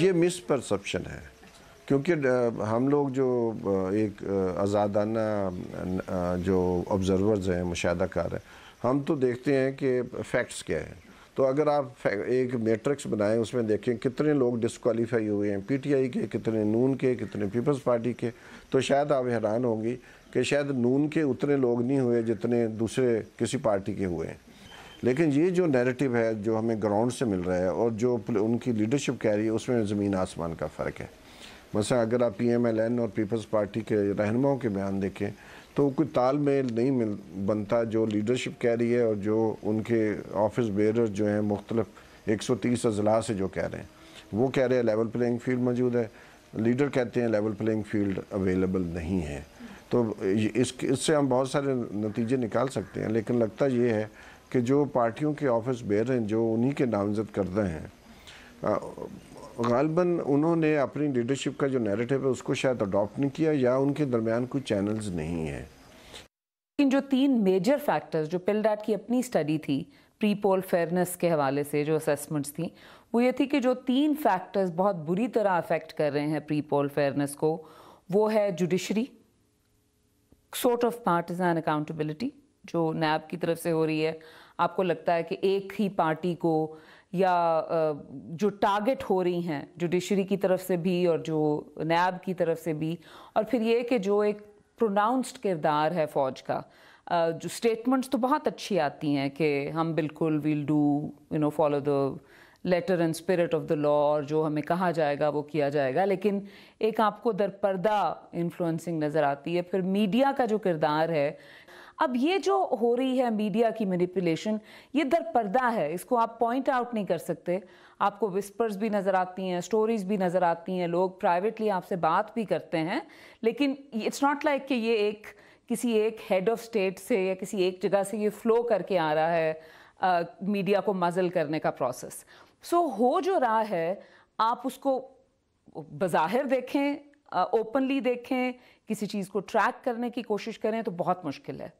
ये मिसपरसप्शन है क्योंकि हम लोग जो एक आज़ादाना जो ऑब्ज़र्वर्स हैं मुशाहदाकार हैं हम तो देखते हैं कि फैक्ट्स क्या हैं तो अगर आप एक मैट्रिक्स बनाएं उसमें देखें कितने लोग डिसक्वालीफाई हुए हैं पीटीआई के कितने नून के कितने पीपल्स पार्टी के तो शायद आप हैरान होंगी कि शायद नून के उतने लोग नहीं हुए जितने दूसरे किसी पार्टी के हुए हैं लेकिन ये जो नैरेटिव है जो हमें ग्राउंड से मिल रहा है और जो उनकी लीडरशिप कह रही है उसमें ज़मीन आसमान का फ़र्क है मसला अगर आप पी एम एल एन और पीपल्स पार्टी के रहनुमाओं के बयान देखें तो कोई तालमेल नहीं मिल बनता जो लीडरशिप कह रही है और जो उनके ऑफिस बेरर जो हैं मुख्तलफ एक सौ तीस अजला से जो कह रहे हैं वो कह रहे हैं लेवल प्लेइंग फील्ड मौजूद है लीडर कहते हैं लेवल प्लेइंग फील्ड अवेलेबल नहीं है तो इस इससे हम बहुत सारे नतीजे निकाल सकते हैं लेकिन लगता ये है कि जो पार्टियों के ऑफिस बेयर हैं जो उन्हीं के नामजद करते हैं गालबा उन्होंने अपनी लीडरशिप का जो नैरेटिव है उसको शायद अडॉप्ट नहीं किया या उनके दरमियान कोई चैनल्स नहीं है लेकिन जो तीन मेजर फैक्टर्स जो पिलडाट की अपनी स्टडी थी प्री पोल फेयरनेस के हवाले से जो असेसमेंट्स थी वो ये थी कि जो तीन फैक्टर्स बहुत बुरी तरह अफेक्ट कर रहे हैं प्री पोल फेयरनेस को वो है judiciary sort of partisan accountability जो नैब की तरफ से हो रही है आपको लगता है कि एक ही पार्टी को या जो टारगेट हो रही हैं जुडिशरी की तरफ से भी और जो नैब की तरफ से भी और फिर ये कि जो एक प्रोनाउंस्ड किरदार है फ़ौज का जो स्टेटमेंट्स तो बहुत अच्छी आती हैं कि हम बिल्कुल will do you know follow the letter and spirit of the law और जो हमें कहा जाएगा वो किया जाएगा लेकिन एक आपको दरपर्दा इन्फ्लुएंसिंग नज़र आती है फिर मीडिया का जो किरदार है अब ये जो हो रही है मीडिया की मैनिपुलेशन ये दरपर्दा है इसको आप पॉइंट आउट नहीं कर सकते आपको विस्पर्स भी नज़र आती हैं स्टोरीज भी नज़र आती हैं लोग प्राइवेटली आपसे बात भी करते हैं लेकिन इट्स नॉट लाइक कि ये एक किसी एक हेड ऑफ स्टेट से या किसी एक जगह से ये फ्लो करके आ रहा है मीडिया को मजल करने का प्रोसेस सो so, हो जो रहा है आप उसको बज़ाहिर देखें ओपनली देखें किसी चीज़ को ट्रैक करने की कोशिश करें तो बहुत मुश्किल है